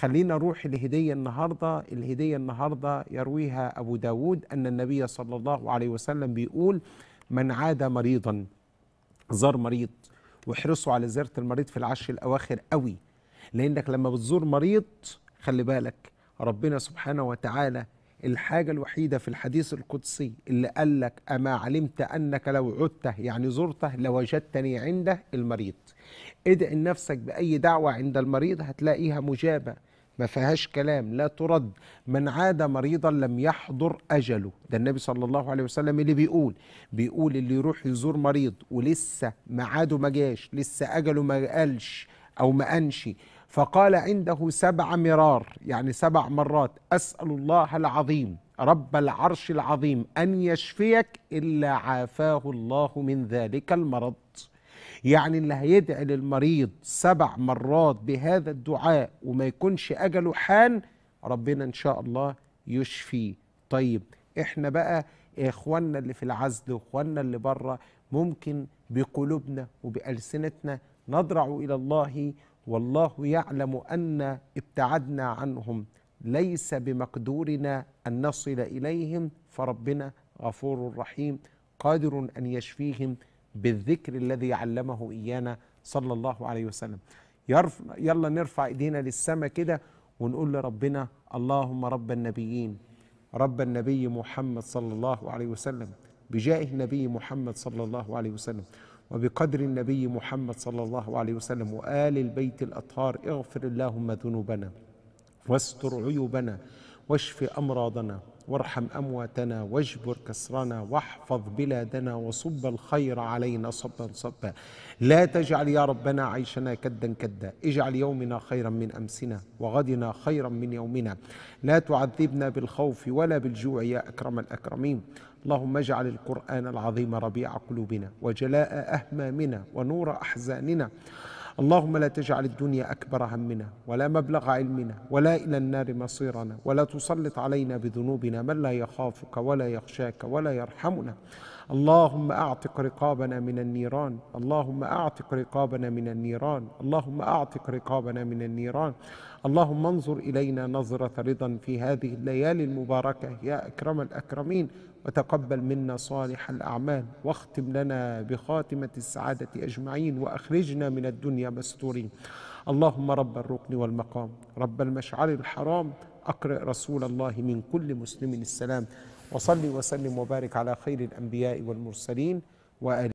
خلينا نروح الهدية النهاردة الهدية النهاردة يرويها أبو داود أن النبي صلى الله عليه وسلم بيقول من عاد مريضا زار مريض واحرصوا على زيارة المريض في العشر الأواخر قوي لأنك لما بتزور مريض خلي بالك ربنا سبحانه وتعالى الحاجة الوحيدة في الحديث القدسي اللي قال لك أما علمت أنك لو عدته يعني زرته لوجدتني عنده المريض ادعي نفسك بأي دعوة عند المريض هتلاقيها مجابة ما فيهاش كلام لا ترد من عاد مريضا لم يحضر أجله ده النبي صلى الله عليه وسلم اللي بيقول بيقول اللي يروح يزور مريض ولسه ميعاده ما جاش لسه أجله ما قالش أو ما أنشي فقال عنده سبع مرار يعني سبع مرات أسأل الله العظيم رب العرش العظيم أن يشفيك إلا عافاه الله من ذلك المرض يعني اللي هيدعي للمريض سبع مرات بهذا الدعاء وما يكونش أجله حان ربنا إن شاء الله يشفيه طيب إحنا بقى إخواننا اللي في العزل وإخواننا اللي بره ممكن بقلوبنا وبألسنتنا نضرع إلى الله والله يعلم أن ابتعدنا عنهم ليس بمقدورنا أن نصل إليهم فربنا غفور رحيم قادر أن يشفيهم بالذكر الذي علمه إيانا صلى الله عليه وسلم يلا نرفع ايدينا للسماء كده ونقول لربنا اللهم رب النبيين رب النبي محمد صلى الله عليه وسلم بجاه النبي محمد صلى الله عليه وسلم وبقدر النبي محمد صلى الله عليه وسلم وآل البيت الأطهار اغفر اللهم ذنوبنا واستر عيوبنا واشف أمراضنا وارحم أمواتنا واجبر كسرنا واحفظ بلادنا وصب الخير علينا صبا صبا لا تجعل يا ربنا عيشنا كدا كدا اجعل يومنا خيرا من أمسنا وغدنا خيرا من يومنا لا تعذبنا بالخوف ولا بالجوع يا أكرم الأكرمين اللهم اجعل القرآن العظيم ربيع قلوبنا وجلاء أهمامنا ونور أحزاننا اللهم لا تجعل الدنيا أكبر همنا ولا مبلغ علمنا ولا إلى النار مصيرنا ولا تسلط علينا بذنوبنا من لا يخافك ولا يخشاك ولا يرحمنا اللهم اعتق رقابنا من النيران اللهم اعتق رقابنا من النيران اللهم اعتق رقابنا من النيران اللهم انظر الينا نظره رضا في هذه الليالي المباركه يا اكرم الاكرمين وتقبل منا صالح الأعمال واختم لنا بخاتمة السعادة أجمعين وأخرجنا من الدنيا مستورين اللهم رب الركن والمقام رب المشعر الحرام أقرئ رسول الله من كل مسلم السلام وصلي وسلم وبارك على خير الأنبياء والمرسلين وآل